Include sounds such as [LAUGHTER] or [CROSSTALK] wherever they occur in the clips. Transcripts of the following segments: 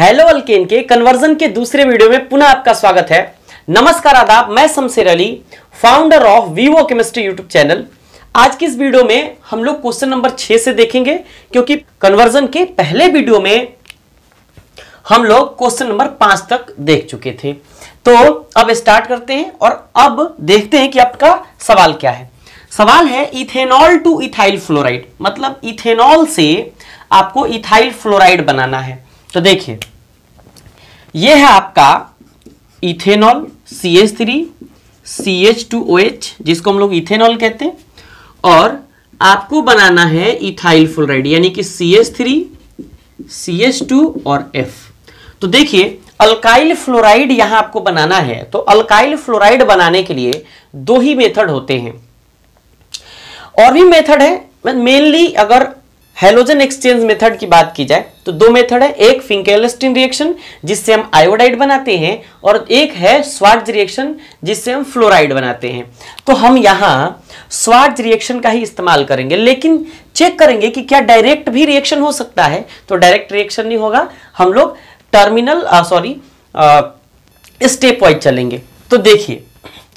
hello alkane के conversion के दूसरे वीडियो में पुनः आपका स्वागत है नमस्कार आदाब मैं Shamsher Ali founder of Vivo chemistry YouTube channel आज की इस वीडियो में हम लोग क्वेश्चन नंबर छह से देखेंगे क्योंकि कन्वर्जन के पहले वीडियो में हम लोग क्वेश्चन नंबर पांच तक देख चुके थे तो अब स्टार्ट करते हैं और अब देखते हैं कि आपका सवाल क्या है सवाल है इथेनॉल टू इथाइल फ्लोराइड मतलब इथेनॉल से आपको इथाइल फ्लोराइड बनाना है तो देखिए ये है आपका ethanol C H three C H two O H जिसको हम लोग इथेनॉल कहते हैं और आपको बनाना है इथाइल फ्लोराइड यानी कि C H three C H two और एफ तो देखिए अल्काइल फ्लोराइड यहां आपको बनाना है तो अल्काइल फ्लोराइड बनाने के लिए दो ही मेथड होते हैं और भी मेथड है मेनली अगर हेलोजन एक्सचेंज मेथड की बात की जाए तो दो मेथड है एक फिंकेलस्टिन रिएक्शन जिससे हम आयोडाइड बनाते हैं और एक है स्वार्ज रिएक्शन जिससे हम फ्लोराइड बनाते हैं तो हम यहाँ स्वार्ज रिएक्शन का ही इस्तेमाल करेंगे लेकिन चेक करेंगे कि क्या डायरेक्ट भी रिएक्शन हो सकता है तो डायरेक्ट रिएक्शन नहीं होगा हम लोग टर्मिनल सॉरी स्टेप वाइज चलेंगे तो देखिए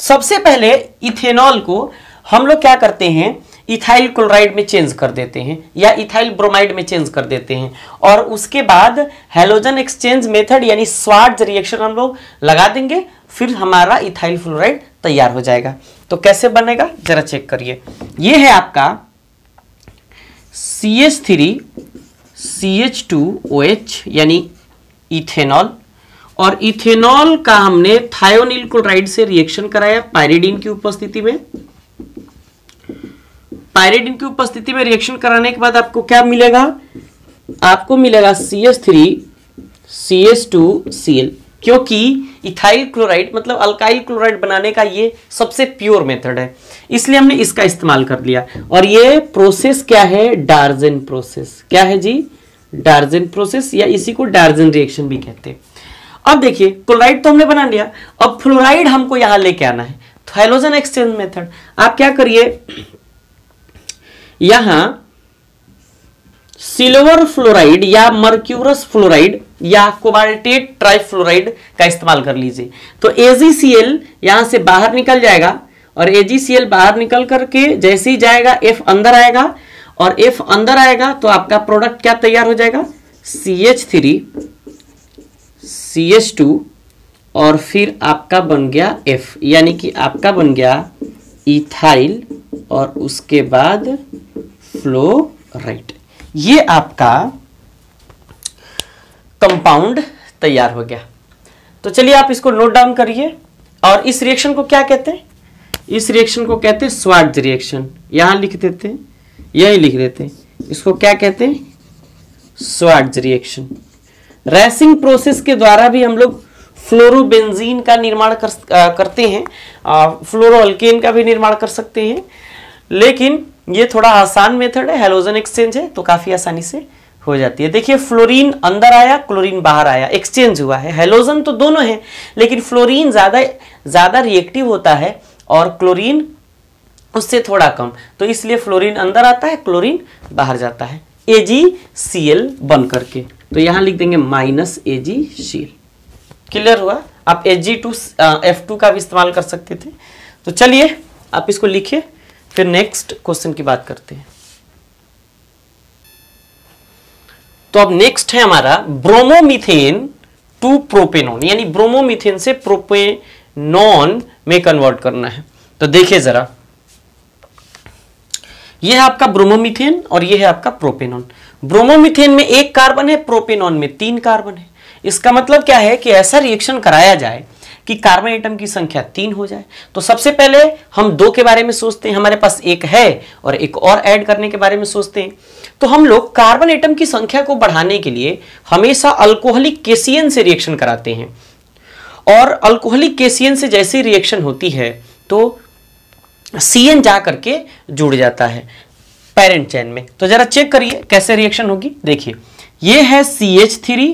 सबसे पहले इथेनॉल को हम लोग क्या करते हैं इथाइल क्लोराइड में चेंज कर देते हैं या इथाइल ब्रोमाइड में चेंज कर देते हैं और उसके बाद हेलोजन एक्सचेंज मेथड यानी स्वाड रिएक्शन हम लोग लगा देंगे फिर हमारा इथाइल फ्लोराइड तैयार हो जाएगा तो कैसे बनेगा जरा चेक करिए ये है आपका C H three C H two O H यानी इथेनॉल और इथेनॉल का हमने थायोनिल क्लोराइड से रिएक्शन कराया पायरिडीन की उपस्थिति में पायरेडिन की उपस्थिति में रिएक्शन कराने के बाद आपको क्या मिलेगा आपको मिलेगा C S three C S two C L क्योंकि इथाइल क्लोराइड मतलब अल्काइल क्लोराइड बनाने का ये सबसे प्योर मेथड है इसलिए हमने इसका इस्तेमाल कर लिया और ये प्रोसेस क्या है डार्जेन प्रोसेस क्या है जी डार्जेन प्रोसेस या इसी को डार्जेन रिएक्शन भी कहते हैं अब देखिए क्लोराइड तो हमने बना लिया अब फ्लोराइड हमको यहां लेके आना है हाइलोजन एक्सचेंज मेथड आप क्या करिए यहां सिल्वर फ्लोराइड या मर्क्यूरस फ्लोराइड या कोबाल्टेट ट्राइफ्लोराइड का इस्तेमाल कर लीजिए तो एजीसीएल यहां से बाहर निकल जाएगा और एजीसीएल बाहर निकल करके जैसे ही जाएगा एफ अंदर आएगा और एफ अंदर आएगा तो आपका प्रोडक्ट क्या तैयार हो जाएगा C H three C H two और फिर आपका बन गया एफ यानी कि आपका बन गया इथाइल और उसके बाद फ्लो राइट ये आपका कंपाउंड तैयार हो गया तो चलिए आप इसको नोट डाउन करिए और इस रिएक्शन को क्या कहते हैं इस रिएक्शन को कहते हैं स्वार्थ रिएक्शन यहां लिख देते हैं यही लिख देते हैं इसको क्या कहते हैं स्वार्थ रिएक्शन रेसिंग प्रोसेस के द्वारा भी हम लोग फ्लोरोबेंजीन का निर्माण कर, करते हैं फ्लोरोअल्केन का भी निर्माण कर सकते हैं लेकिन ये थोड़ा आसान मेथड है हेलोजन एक्सचेंज है तो काफ़ी आसानी से हो जाती है देखिए फ्लोरीन अंदर आया क्लोरीन बाहर आया एक्सचेंज हुआ है हेलोजन तो दोनों हैं लेकिन फ्लोरीन ज़्यादा ज़्यादा रिएक्टिव होता है और क्लोरीन उससे थोड़ा कम तो इसलिए फ्लोरीन अंदर आता है क्लोरीन बाहर जाता है ए जी सी एल बन करके तो यहां लिख देंगे minus A G C L clear हुआ आप H G two F two का भी इस्तेमाल कर सकते थे तो चलिए आप इसको लिखिए फिर नेक्स्ट क्वेश्चन की बात करते हैं तो अब नेक्स्ट है हमारा ब्रोमोमिथेन टू प्रोपेनॉन यानी ब्रोमोमिथेन से प्रोपेनॉन में कन्वर्ट करना है तो देखिए जरा यह है आपका ब्रोमोमिथेन और यह है आपका प्रोपेनॉन ब्रोमोमिथेन में एक कार्बन है प्रोपेनॉन में तीन कार्बन है इसका मतलब क्या है कि ऐसा रिएक्शन कराया जाए कि कार्बन एटम की संख्या तीन हो जाए तो सबसे पहले हम दो के बारे में सोचते हैं हमारे पास एक है और एक और ऐड करने के बारे में सोचते हैं तो हम लोग कार्बन एटम की संख्या को बढ़ाने के लिए हमेशा अल्कोहलिक केसियन से रिएक्शन कराते हैं और अल्कोहलिक केसियन से जैसे रिएक्शन होती है तो सी एन जा करके जुड़ जाता है पेरेंट चैन में तो जरा चेक करिए कैसे रिएक्शन होगी देखिए ये है C H three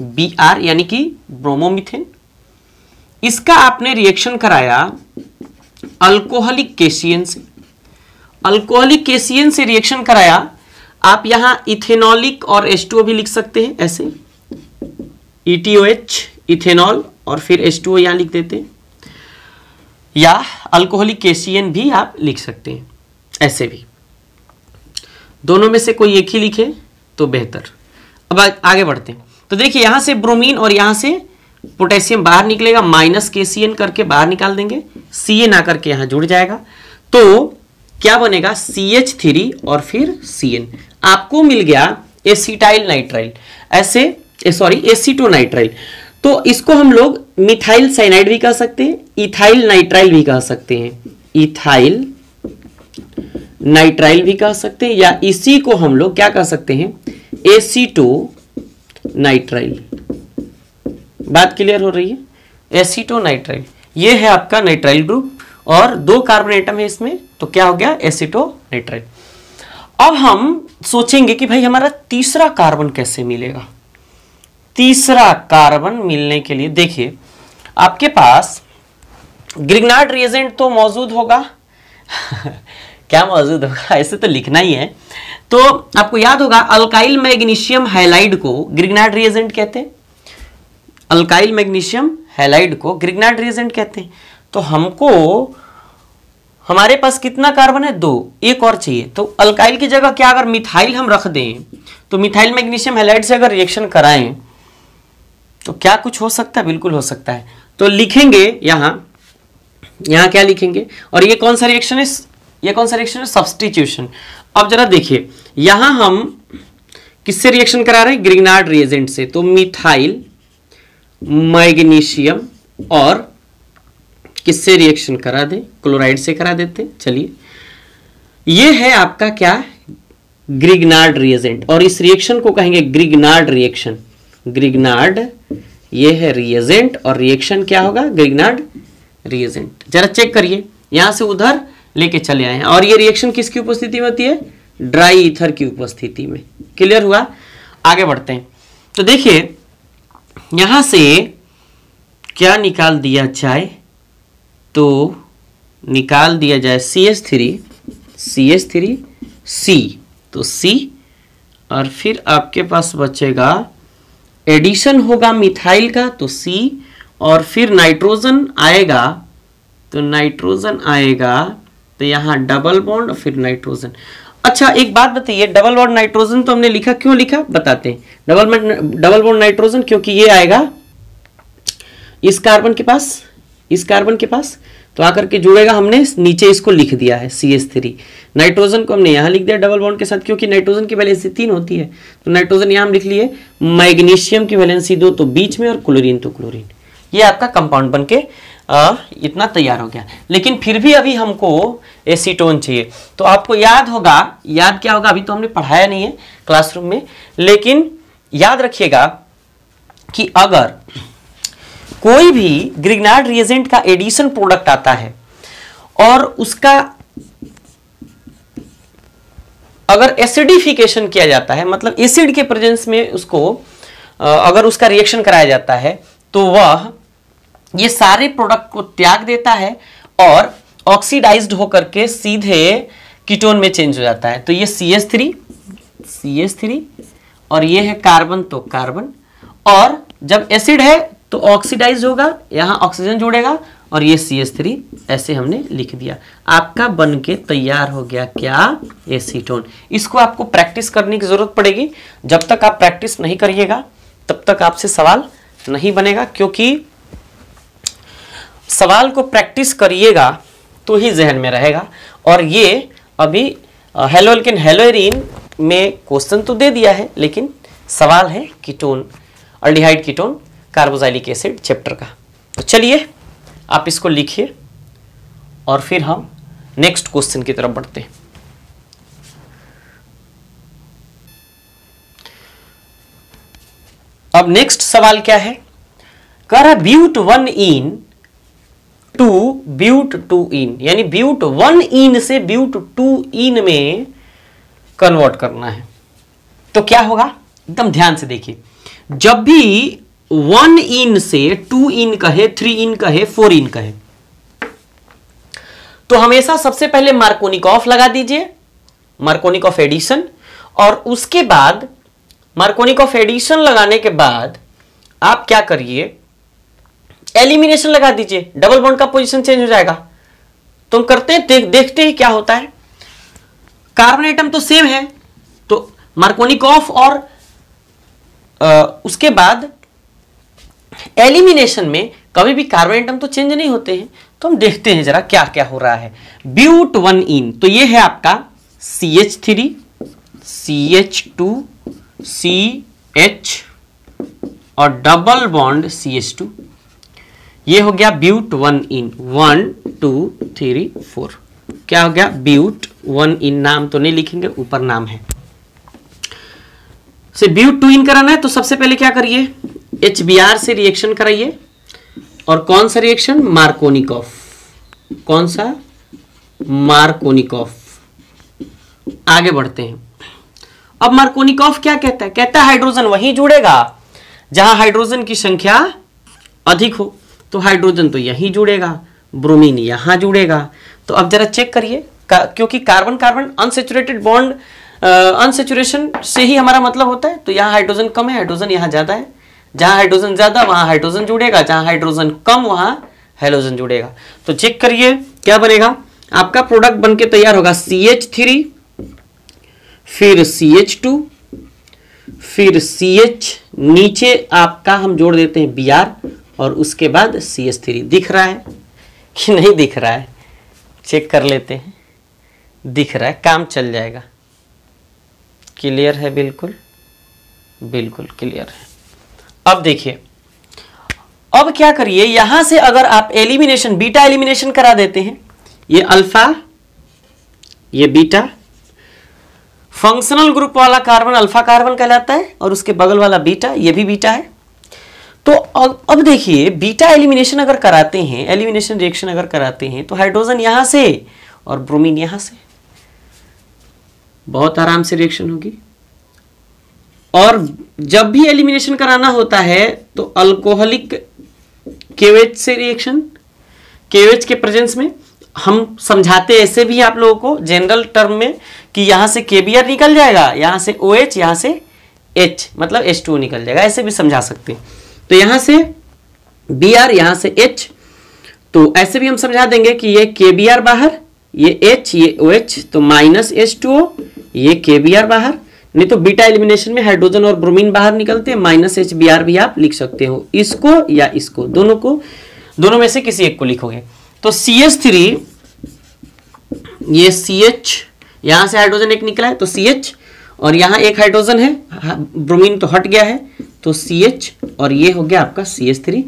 B R यानी कि ब्रोमोमिथेन इसका आपने रिएक्शन कराया अल्कोहलिक केसियन से अल्कोहलिक केसियन से रिएक्शन कराया आप यहां इथेनॉलिक और H2O भी लिख सकते हैं ऐसे e ETOH इथेनॉल और फिर H2O यहां लिख देते हैं या अल्कोहलिक केसियन भी आप लिख सकते हैं ऐसे भी दोनों में से कोई एक ही लिखे तो बेहतर अब आगे बढ़ते हैं तो देखिए यहां से ब्रोमीन और यहां से पोटेशियम बाहर निकलेगा माइनस के सी एन करके बाहर निकाल देंगे सी एन आकर के यहां जुड़ जाएगा तो क्या बनेगा सी एच थ्री और फिर सी एन आपको मिल गया एसिटाइल नाइट्राइल ऐसे सॉरी एसीटो नाइट्राइल तो इसको हम लोग मिथाइल साइनाइड भी कह सकते हैं इथाइल नाइट्राइल भी कह सकते हैं इथाइल नाइट्राइल भी कह सकते हैं या इसी को हम लोग क्या कह सकते हैं एसीटो नाइट्राइल बात क्लियर हो रही है एसीटोनाइट्राइल ये है आपका नाइट्राइल ग्रुप और दो कार्बन आइटम है इसमें तो क्या हो गया नाइट्राइल अब हम सोचेंगे कि भाई हमारा तीसरा कार्बन कैसे मिलेगा तीसरा कार्बन मिलने के लिए देखिए आपके पास ग्रिगनाड रिएजेंट तो मौजूद होगा [LAUGHS] क्या मौजूद होगा ऐसे तो लिखना ही है तो आपको याद होगा अल्काइल मैग्नीशियम हाइलाइड को ग्रिगनाड रिएजेंट कहते हैं अल्काइल मैग्नीशियम हेलाइड को ग्रिग्नाट रिएजेंट कहते हैं तो हमको हमारे पास कितना कार्बन है दो एक और चाहिए तो अल्काइल की जगह क्या अगर मिथाइल हम रख दें तो मिथाइल मैग्नीशियम हेलाइड से अगर रिएक्शन कराएं तो क्या कुछ हो सकता है बिल्कुल हो सकता है तो लिखेंगे यहां यहां क्या लिखेंगे और ये कौन सा रिएक्शन है ये कौन सा रिएक्शन है सब्सटीट्यूशन अब जरा देखिए यहां हम किससे रिएक्शन करा रहे हैं ग्रिगनार्ड रिएजेंट से तो मिथाइल मैग्नीशियम और किससे रिएक्शन करा दे क्लोराइड से करा देते चलिए ये है आपका क्या ग्रिगनार्ड रिएजेंट और इस रिएक्शन को कहेंगे ग्रिगनार्ड रिएक्शन ग्रिगनार्ड ये है रिएजेंट और रिएक्शन क्या होगा ग्रिगनार्ड रिएजेंट जरा चेक करिए यहां से उधर लेके चले आए हैं और ये रिएक्शन किसकी उपस्थिति में होती है ड्राई ईथर की उपस्थिति में क्लियर हुआ आगे बढ़ते हैं तो देखिए यहाँ से क्या निकाल दिया जाए तो निकाल दिया जाए C S three C S three C तो सी और फिर आपके पास बचेगा एडिशन होगा मिथाइल का तो सी और फिर नाइट्रोजन आएगा तो नाइट्रोजन आएगा तो यहाँ डबल बॉन्ड और फिर नाइट्रोजन अच्छा एक बात बताइए डबल बॉन्ड नाइट्रोजन तो हमने लिखा क्यों लिखा बताते हैं डबल डबल बॉन्ड नाइट्रोजन क्योंकि ये आएगा इस कार्बन के पास इस कार्बन के पास तो आकर के जुड़ेगा हमने नीचे इसको लिख दिया है सी एस थ्री नाइट्रोजन को हमने यहां लिख दिया डबल बॉन्ड के साथ क्योंकि नाइट्रोजन की वैलेंसी तीन होती है तो नाइट्रोजन यहां हम लिख लिए मैग्नीशियम की वैलेंसी दो तो बीच में और क्लोरीन तो क्लोरीन ये आपका कंपाउंड बन के आ, इतना तैयार हो गया लेकिन फिर भी अभी हमको एसीटोन चाहिए तो आपको याद होगा याद क्या होगा अभी तो हमने पढ़ाया नहीं है क्लासरूम में लेकिन याद रखिएगा कि अगर कोई भी ग्रिगनाड रिएजेंट का एडिशन प्रोडक्ट आता है और उसका अगर एसिडिफिकेशन किया जाता है मतलब एसिड के प्रेजेंस में उसको अगर उसका रिएक्शन कराया जाता है तो वह ये सारे प्रोडक्ट को त्याग देता है और ऑक्सीडाइज्ड होकर के सीधे कीटोन में चेंज हो जाता है तो ये C S three C S three और ये है कार्बन तो कार्बन और जब एसिड है तो ऑक्सीडाइज होगा यहां ऑक्सीजन जुड़ेगा और ये सी एस थ्री ऐसे हमने लिख दिया आपका बन के तैयार हो गया क्या एसीटोन इसको आपको प्रैक्टिस करने की ज़रूरत पड़ेगी जब तक आप प्रैक्टिस नहीं करिएगा तब तक आपसे सवाल नहीं बनेगा क्योंकि सवाल को प्रैक्टिस करिएगा तो ही जहन में रहेगा और ये अभी हेलो हेलोरिन में क्वेश्चन तो दे दिया है लेकिन सवाल है ketone aldehyde ketone carboxylic acid chapter का तो चलिए आप इसको लिखिए और फिर हम नेक्स्ट क्वेश्चन की तरफ बढ़ते हैं अब नेक्स्ट सवाल क्या है कर but one ene to but two ene यानी ब्यूट वन इन से ब्यूट टू इन में कन्वर्ट करना है तो क्या होगा एकदम ध्यान से देखिए जब भी वन इन से टू इन कहे थ्री इन कहे फोर इन कहे तो हमेशा सबसे पहले मार्कोनिक ऑफ लगा दीजिए मार्कोनिक ऑफ एडिशन और उसके बाद मार्कोनिक ऑफ एडिशन लगाने के बाद आप क्या करिए एलिमिनेशन लगा दीजिए डबल बॉन्ड का पोजिशन चेंज हो जाएगा तो हम करते हैं देख, देखते ही क्या होता है कार्बन आइटम तो सेम है तो मार्कोनिक ऑफ और आ, उसके बाद एलिमिनेशन में कभी भी कार्बन आइटम तो चेंज नहीं होते हैं तो हम देखते हैं जरा क्या क्या हो रहा है ब्यूट वन इन तो ये है आपका C H three C H two C H और double bond C H two ये हो गया but one ene one two three four क्या हो गया ब्यूट वन इन नाम तो नहीं लिखेंगे ऊपर नाम है से ब्यूट टू इन कराना है तो सबसे पहले क्या करिए एच बी आर से रिएक्शन कराइए और कौन सा रिएक्शन मार्कोनिकॉफ कौन सा मार्कोनिकॉफ आगे बढ़ते हैं अब मार्कोनिकॉफ क्या कहता है कहता है हाइड्रोजन वहीं जुड़ेगा जहां हाइड्रोजन की संख्या अधिक हो तो हाइड्रोजन तो यहीं जुड़ेगा ब्रोमीन यहां जुड़ेगा तो अब जरा चेक करिए का, क्योंकि carbon carbon unsaturated bond unsaturation से ही हमारा मतलब होता है तो यहां हाइड्रोजन कम है हाइड्रोजन यहां ज़्यादा है जहां हाइड्रोजन ज़्यादा वहां हाइड्रोजन जुड़ेगा जहां हाइड्रोजन कम वहां हाइड्रोजन जुड़ेगा तो चेक करिए क्या बनेगा आपका प्रोडक्ट बनके तैयार होगा सी एच थ्री फिर सी एच टू फिर सी एच नीचे आपका हम जोड़ देते हैं बी आर और उसके बाद सी एस थ्री दिख रहा है कि नहीं दिख रहा है चेक कर लेते हैं दिख रहा है काम चल जाएगा क्लियर है बिल्कुल बिल्कुल क्लियर है अब देखिए अब क्या करिए यहां से अगर आप एलिमिनेशन बीटा एलिमिनेशन करा देते हैं ये अल्फा ये बीटा फंक्शनल ग्रुप वाला कार्बन अल्फा कार्बन कहलाता है और उसके बगल वाला बीटा ये भी बीटा है तो अब अब देखिए बीटा एलिमिनेशन अगर कराते हैं एलिमिनेशन रिएक्शन अगर कराते हैं तो हाइड्रोजन यहां से और ब्रोमीन यहां से बहुत आराम से रिएक्शन होगी और जब भी एलिमिनेशन कराना होता है तो अल्कोहलिक केवेज से रिएक्शन केवेज के प्रेजेंस में हम समझाते ऐसे भी आप लोगों को जनरल टर्म में कि यहां से के निकल जाएगा यहां से ओ OH, एच यहां से एच मतलब एच टू निकल जाएगा ऐसे भी समझा सकते हैं तो यहां से बी आर यहां से एच तो ऐसे भी हम समझा देंगे कि ये के बी आर बाहर ये एच ये ओ एच तो माइनस एच टू ओ ये के बी आर बाहर नहीं तो बीटा एलिमिनेशन में हाइड्रोजन और ब्रोमीन बाहर निकलते हैं माइनस एच बी आर भी आप लिख सकते हो इसको या इसको दोनों को दोनों में से किसी एक को लिखोगे तो सी एच थ्री ये सी एच यहां से हाइड्रोजन एक निकला है तो सी एच और यहां एक हाइड्रोजन है ब्रोमीन तो हट गया है तो सी एच और ये हो गया आपका सी एस थ्री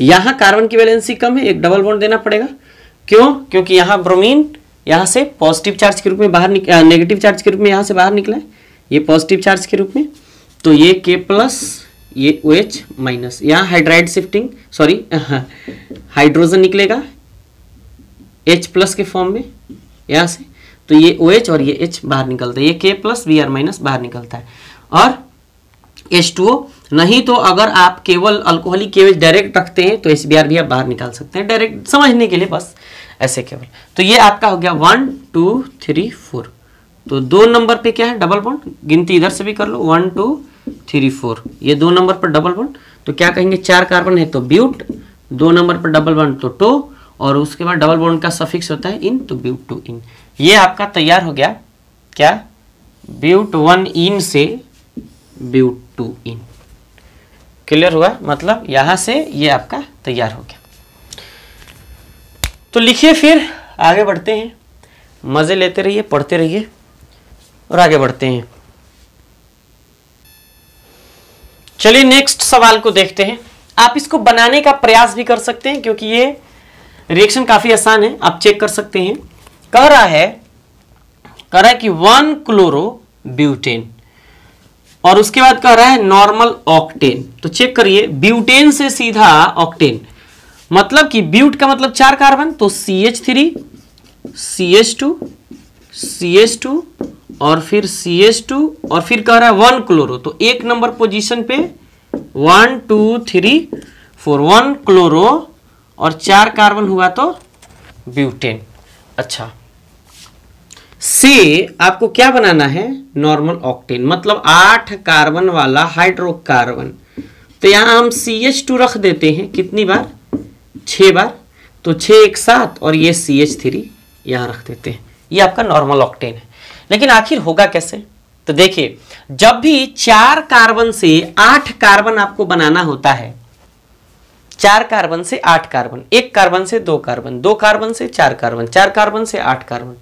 यहां कार्बन की वैलेंसी कम है एक डबल बॉन्ड देना पड़ेगा क्यों क्योंकि यहां ब्रोमीन यहां से पॉजिटिव चार्ज के रूप में बाहर नेगेटिव चार्ज के रूप में यहां से बाहर निकला है ये पॉजिटिव चार्ज के रूप में तो ये [LAUGHS] के प्लस ये ओ एच माइनस यहां हाइड्राइड शिफ्टिंग सॉरी हाइड्रोजन निकलेगा एच प्लस के फॉर्म में यहां से तो ये ओ OH और ये एच बाहर निकलता है ये K plus B are minus बाहर निकलता है और एच टू ओ नहीं तो अगर आप केवल अल्कोहलिक केवल डायरेक्ट रखते हैं तो एस भी आप बाहर निकाल सकते हैं डायरेक्ट समझने के लिए बस ऐसे केवल तो ये आपका हो गया वन टू थ्री फोर तो दो नंबर पे क्या है डबल बॉन्ड गिनती इधर से भी कर लो वन टू थ्री फोर ये दो नंबर पर डबल बॉन्ड तो क्या कहेंगे चार कार्बन है तो ब्यूट दो नंबर पर डबल बॉन्ड तो टो और उसके बाद डबल बॉन्ड का सफिक्स होता है इन तो ब्यूट टू इन ये आपका तैयार हो गया क्या ब्यूट वन इन से ब्यूट टू इन क्लियर हुआ मतलब यहाँ से ये आपका तैयार हो गया तो लिखिए फिर आगे बढ़ते हैं मज़े लेते रहिए पढ़ते रहिए और आगे बढ़ते हैं चलिए नेक्स्ट सवाल को देखते हैं आप इसको बनाने का प्रयास भी कर सकते हैं क्योंकि ये रिएक्शन काफ़ी आसान है आप चेक कर सकते हैं कह रहा है कह रहा है कि वन क्लोरो ब्यूटेन और उसके बाद कह रहा है नॉर्मल ऑक्टेन तो चेक करिए ब्यूटेन से सीधा ऑक्टेन मतलब कि ब्यूट का मतलब चार कार्बन तो C H three C H two C H two और फिर सी एच टू और फिर कह रहा है वन क्लोरो तो एक नंबर पोजीशन पे one two three four one chloro और चार कार्बन हुआ तो ब्यूटेन अच्छा से आपको क्या बनाना है नॉर्मल ऑक्टेन मतलब आठ कार्बन वाला हाइड्रोकार्बन तो यहां हम सी एच टू रख देते हैं कितनी बार छ बार तो छ एक सात और ये सी एच थ्री यहां रख देते हैं ये आपका नॉर्मल ऑक्टेन है लेकिन आखिर होगा कैसे तो देखिए जब भी चार कार्बन से आठ कार्बन आपको बनाना होता है चार कार्बन से आठ कार्बन एक कार्बन से दो कार्बन दो कार्बन से चार कार्बन चार कार्बन से आठ कार्बन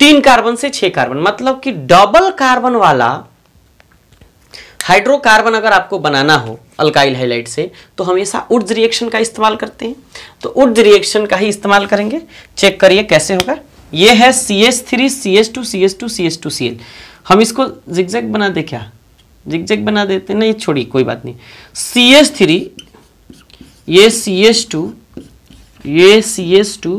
तीन कार्बन से छह कार्बन मतलब कि डबल कार्बन वाला हाइड्रोकार्बन अगर आपको बनाना हो अल्काइल हाइलाइट से तो हमेशा उर्ज रिएक्शन का इस्तेमाल करते हैं तो उर्ज रिएक्शन का ही इस्तेमाल करेंगे चेक करिए कैसे होगा ये है C S three C S two C S two C S two C L हम इसको जिगजैग बना दे क्या जिगजैग बना देते नहीं छोड़िए कोई बात नहीं सी एस थ्री ये सी एस टू ये सी एस टू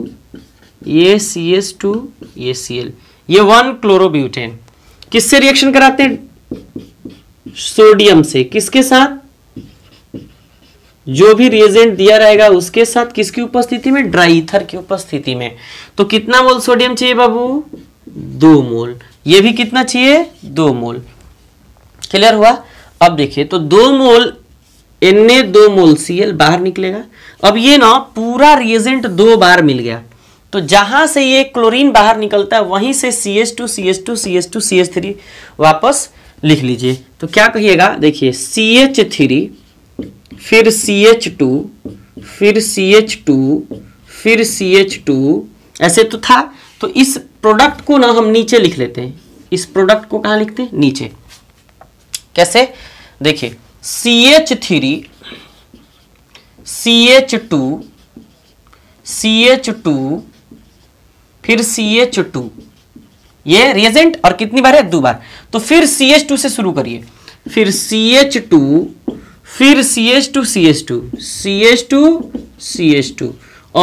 ये सी एस टू ये सी एल ये वन क्लोरोब्यूटेन किससे रिएक्शन कराते हैं सोडियम से किसके साथ जो भी रिएजेंट दिया रहेगा उसके साथ किसकी उपस्थिति में ड्राई इथर की उपस्थिति में तो कितना मोल सोडियम चाहिए बाबू दो मोल ये भी कितना चाहिए दो मोल क्लियर हुआ अब देखिए तो दो मोल एन ए दो मोल सी बाहर निकलेगा अब ये ना पूरा रिएजेंट दो बार मिल गया तो जहां से ये क्लोरीन बाहर निकलता है वहीं से C H two C H two C H two C H three वापस लिख लीजिए तो क्या कहिएगा देखिए सी एच थ्री फिर सी एच टू फिर सी एच टू फिर सी एच टू ऐसे तो था तो इस प्रोडक्ट को ना हम नीचे लिख लेते हैं इस प्रोडक्ट को कहां लिखते हैं नीचे कैसे देखिए C H three C H two C H two फिर सी एच टू ये रिएजेंट और कितनी बार है दो बार तो फिर सी एच टू से शुरू करिए फिर सी एच टू फिर C H two C H two C H two C H two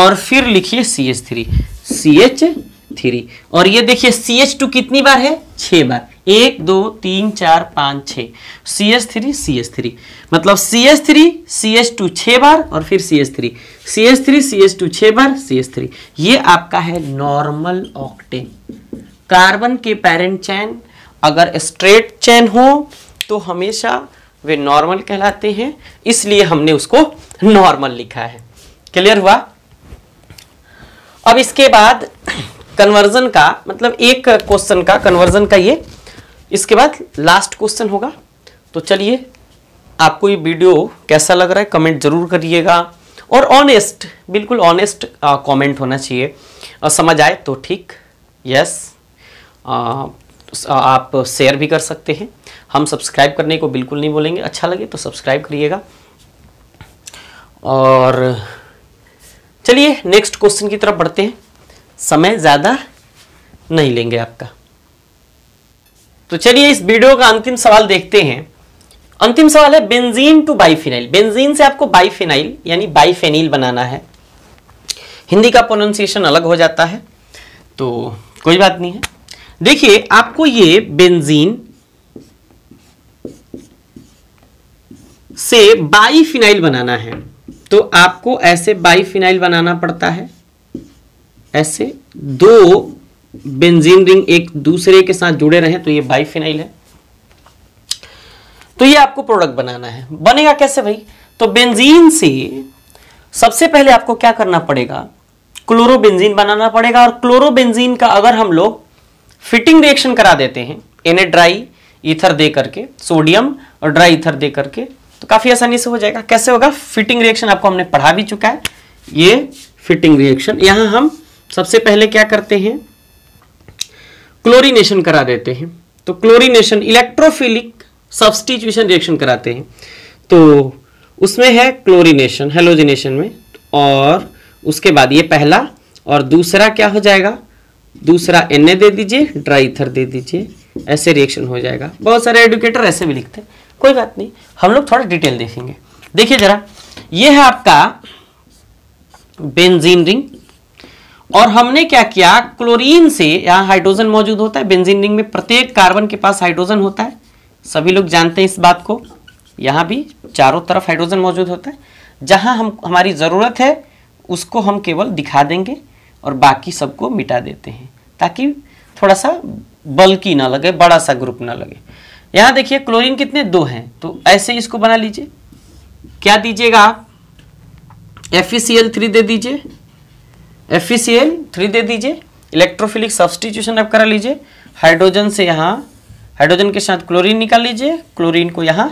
और फिर लिखिए C H three C H three और ये देखिए सी एच टू कितनी बार है छह बार एक दो तीन चार पाँच छ C S three C S three मतलब C S three C S two छः बार और फिर C S three C S three C S two छः बार सी एस थ्री ये आपका है नॉर्मल ऑक्टेन कार्बन के पेरेंट चैन अगर स्ट्रेट चैन हो तो हमेशा वे नॉर्मल कहलाते हैं इसलिए हमने उसको नॉर्मल लिखा है क्लियर हुआ अब इसके बाद कन्वर्जन का मतलब एक क्वेश्चन का कन्वर्जन का ये इसके बाद लास्ट क्वेश्चन होगा तो चलिए आपको ये वीडियो कैसा लग रहा है कमेंट जरूर करिएगा और ऑनेस्ट बिल्कुल ऑनेस्ट कमेंट होना चाहिए और समझ आए तो ठीक यस आ, आप शेयर भी कर सकते हैं हम सब्सक्राइब करने को बिल्कुल नहीं बोलेंगे अच्छा लगे तो सब्सक्राइब करिएगा और चलिए नेक्स्ट क्वेश्चन की तरफ बढ़ते हैं समय ज़्यादा नहीं लेंगे आपका तो चलिए इस वीडियो का अंतिम सवाल देखते हैं अंतिम सवाल है बेंजीन टू बाईफिनाइल बेंजीन से आपको बाईफिनाइल यानी बाईफेनिल बनाना है हिंदी का प्रोनाउंसिएशन अलग हो जाता है तो कोई बात नहीं है देखिए आपको ये बेंजीन से बाईफिनाइल बनाना है तो आपको ऐसे बाईफिनाइल बनाना पड़ता है ऐसे दो बेंजीन रिंग एक दूसरे के साथ जुड़े रहे तो ये बाईफिनाइल है तो ये आपको प्रोडक्ट बनाना है बनेगा कैसे भाई तो बेंजीन से सबसे पहले आपको क्या करना पड़ेगा क्लोरोबेंजीन बनाना पड़ेगा और क्लोरोबेंजीन का अगर हम लोग फिटिंग रिएक्शन करा देते हैं एन ड्राई ईथर दे करके सोडियम और ड्राई ईथर दे करके तो काफ़ी आसानी से हो जाएगा कैसे होगा फिटिंग रिएक्शन आपको हमने पढ़ा भी चुका है ये फिटिंग रिएक्शन यहां हम सबसे पहले क्या करते हैं क्लोरीनेशन करा देते हैं तो क्लोरीनेशन इलेक्ट्रोफिलिक सब्सटीट्यूशन रिएक्शन कराते हैं तो उसमें है क्लोरीनेशन हेलोजिनेशन में और उसके बाद ये पहला और दूसरा क्या हो जाएगा दूसरा एन दे दीजिए ड्राई थर दे दीजिए ऐसे रिएक्शन हो जाएगा बहुत सारे एडुकेटर ऐसे भी लिखते हैं कोई बात नहीं हम लोग थोड़ा डिटेल देखेंगे देखिए जरा ये है आपका बेंजीन रिंग और हमने क्या किया क्लोरीन से यहाँ हाइड्रोजन मौजूद होता है बेंजीन रिंग में प्रत्येक कार्बन के पास हाइड्रोजन होता है सभी लोग जानते हैं इस बात को यहाँ भी चारों तरफ हाइड्रोजन मौजूद होता है जहां हम हमारी ज़रूरत है उसको हम केवल दिखा देंगे और बाकी सबको मिटा देते हैं ताकि थोड़ा सा बल्कि ना लगे बड़ा सा ग्रुप ना लगे यहाँ देखिए क्लोरीन कितने दो हैं तो ऐसे इसको बना लीजिए क्या दीजिएगा आप एफ थ्री e दे दीजिए एफ थ्री e दे दीजिए इलेक्ट्रोफिलिक सब्सटीट्यूशन आप करा लीजिए हाइड्रोजन से यहाँ हाइड्रोजन के साथ क्लोरीन निकाल लीजिए क्लोरीन को यहाँ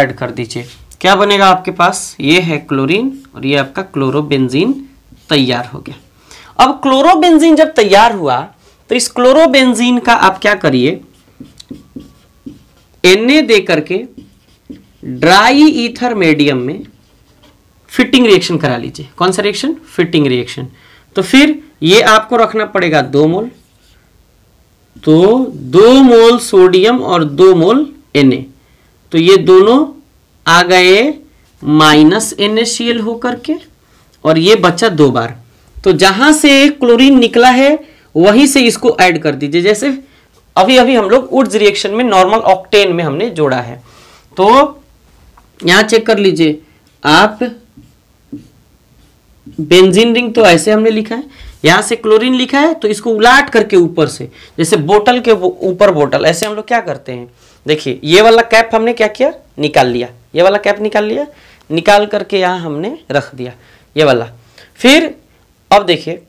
ऐड कर दीजिए क्या बनेगा आपके पास ये है क्लोरीन और ये आपका क्लोरोबेंजीन तैयार हो गया अब क्लोरोबेंजीन जब तैयार हुआ तो इस क्लोरोबेंजीन का आप क्या करिए एन दे करके ड्राई ईथर मीडियम में फिटिंग रिएक्शन करा लीजिए कौन सा रिएक्शन फिटिंग रिएक्शन तो फिर ये आपको रखना पड़ेगा दो मोल तो दो मोल सोडियम और दो मोल एन तो ये दोनों आ गए माइनस एन होकर के और ये बचा दो बार तो जहां से क्लोरीन निकला है वहीं से इसको ऐड कर दीजिए जैसे अभी अभी हम लोग उड्स रिएक्शन में नॉर्मल ऑक्टेन में हमने जोड़ा है तो यहां चेक कर लीजिए आप बेंजीन रिंग तो ऐसे हमने लिखा है यहाँ से क्लोरीन लिखा है तो इसको उलाट करके ऊपर से जैसे बोतल के ऊपर बोतल ऐसे हम लोग क्या करते हैं देखिए ये वाला कैप हमने क्या किया निकाल लिया ये वाला कैप निकाल लिया निकाल करके यहाँ हमने रख दिया ये वाला फिर अब देखिए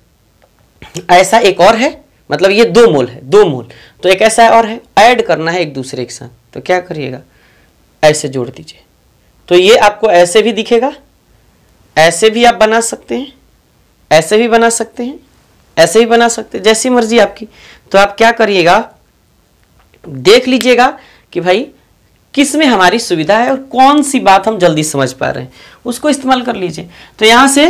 ऐसा एक और है मतलब ये दो मोल है दो मोल तो एक ऐसा और है ऐड करना है एक दूसरे के साथ तो क्या करिएगा ऐसे जोड़ दीजिए तो ये आपको ऐसे भी दिखेगा ऐसे भी आप बना सकते हैं ऐसे भी बना सकते हैं ऐसे भी बना सकते हैं जैसी मर्जी आपकी तो आप क्या करिएगा देख लीजिएगा कि भाई किस में हमारी सुविधा है और कौन सी बात हम जल्दी समझ पा रहे हैं उसको इस्तेमाल कर लीजिए तो यहां से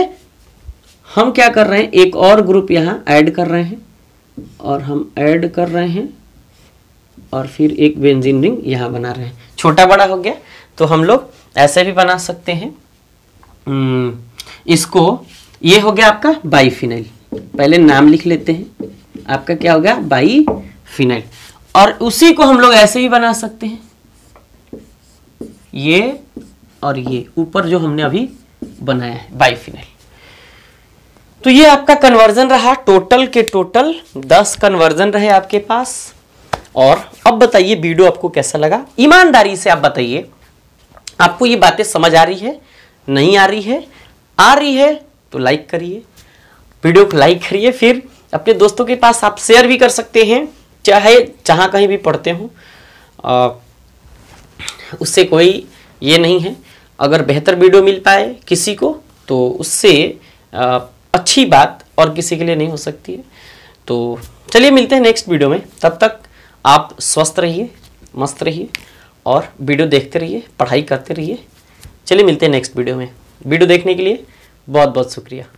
हम क्या कर रहे हैं एक और ग्रुप यहाँ ऐड कर रहे हैं और हम ऐड कर रहे हैं और फिर एक बेंजिन रिंग यहाँ बना रहे हैं छोटा बड़ा हो गया तो हम लोग ऐसे भी बना सकते हैं हम्म, इसको ये हो गया आपका बाईफिनाइल पहले नाम लिख लेते हैं आपका क्या हो गया बाईफिनाइल और उसी को हम लोग ऐसे ही बना सकते हैं ये और ये ऊपर जो हमने अभी बनाया है बाईफिनाइल तो ये आपका कन्वर्जन रहा टोटल के टोटल दस कन्वर्जन रहे आपके पास और अब बताइए वीडियो आपको कैसा लगा ईमानदारी से आप बताइए आपको ये बातें समझ आ रही है नहीं आ रही है आ रही है तो लाइक करिए वीडियो को लाइक करिए फिर अपने दोस्तों के पास आप शेयर भी कर सकते हैं चाहे जहाँ कहीं भी पढ़ते हों उससे कोई ये नहीं है अगर बेहतर वीडियो मिल पाए किसी को तो उससे अच्छी बात और किसी के लिए नहीं हो सकती है तो चलिए मिलते हैं नेक्स्ट वीडियो में तब तक आप स्वस्थ रहिए मस्त रहिए और वीडियो देखते रहिए पढ़ाई करते रहिए चलिए मिलते हैं नेक्स्ट वीडियो में वीडियो देखने के लिए बहुत बहुत शुक्रिया